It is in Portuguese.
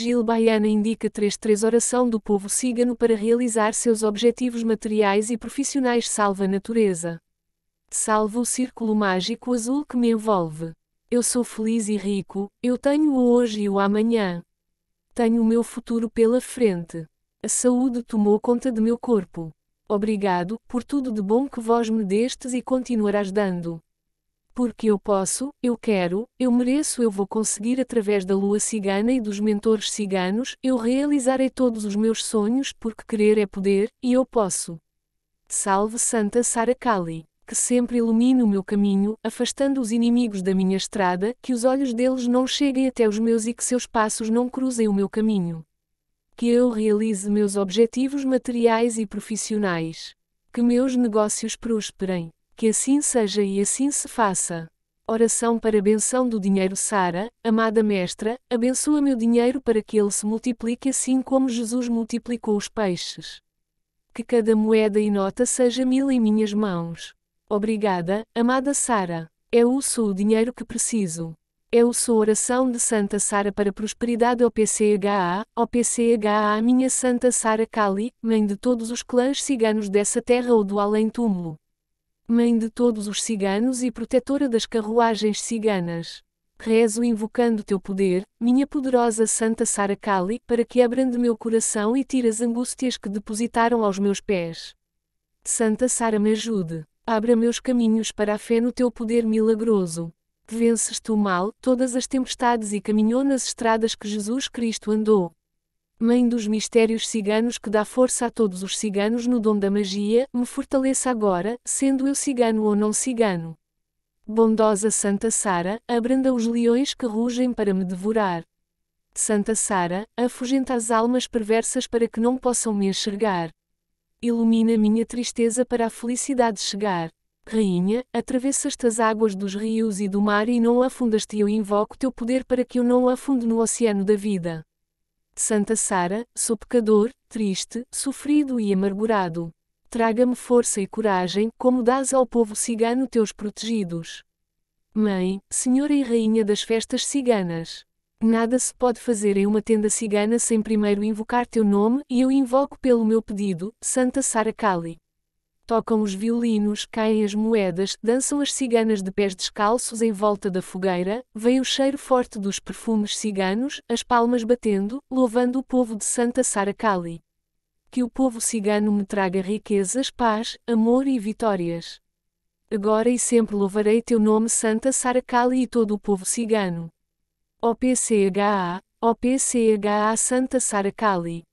Gil Baiana indica 33 Oração do povo cigano para realizar seus objetivos materiais e profissionais Salva a natureza. Salva o círculo mágico azul que me envolve. Eu sou feliz e rico, eu tenho o hoje e o amanhã. Tenho o meu futuro pela frente. A saúde tomou conta de meu corpo. Obrigado por tudo de bom que vós me destes e continuarás dando. Porque eu posso, eu quero, eu mereço, eu vou conseguir através da lua cigana e dos mentores ciganos, eu realizarei todos os meus sonhos porque querer é poder, e eu posso. Salve Santa Sara Kali, que sempre ilumine o meu caminho, afastando os inimigos da minha estrada, que os olhos deles não cheguem até os meus e que seus passos não cruzem o meu caminho. Que eu realize meus objetivos materiais e profissionais. Que meus negócios prosperem que assim seja e assim se faça. Oração para a benção do dinheiro Sara, amada mestra, abençoa meu dinheiro para que ele se multiplique assim como Jesus multiplicou os peixes. Que cada moeda e nota seja mil em minhas mãos. Obrigada, amada Sara. É o sou o dinheiro que preciso. É o sou oração de Santa Sara para prosperidade OPCHA, OPCHA, minha Santa Sara Kali, mãe de todos os clãs ciganos dessa terra ou do além túmulo mãe de todos os ciganos e protetora das carruagens ciganas. Rezo invocando teu poder, minha poderosa Santa Sara Kali, para que abrande meu coração e tire as angústias que depositaram aos meus pés. Santa Sara me ajude. Abra meus caminhos para a fé no teu poder milagroso. Vences tu mal, todas as tempestades e caminhou nas estradas que Jesus Cristo andou. Mãe dos mistérios ciganos que dá força a todos os ciganos no dom da magia, me fortaleça agora, sendo eu cigano ou não cigano. Bondosa Santa Sara, abranda os leões que rugem para me devorar. Santa Sara, afugenta as almas perversas para que não possam me enxergar. Ilumina minha tristeza para a felicidade chegar. Rainha, atravessaste as águas dos rios e do mar e não afundaste eu invoco teu poder para que eu não afunde no oceano da vida. Santa Sara, sou pecador, triste, sofrido e amargurado. Traga-me força e coragem, como dás ao povo cigano teus protegidos. Mãe, Senhora e Rainha das festas ciganas. Nada se pode fazer em uma tenda cigana sem primeiro invocar teu nome, e eu invoco pelo meu pedido, Santa Sara Kali tocam os violinos, caem as moedas, dançam as ciganas de pés descalços em volta da fogueira, vem o cheiro forte dos perfumes ciganos, as palmas batendo, louvando o povo de Santa Sara Kali. Que o povo cigano me traga riquezas, paz, amor e vitórias. Agora e sempre louvarei teu nome, Santa Sara Kali, e todo o povo cigano. OPCHA, OPCHA Santa Sara Kali.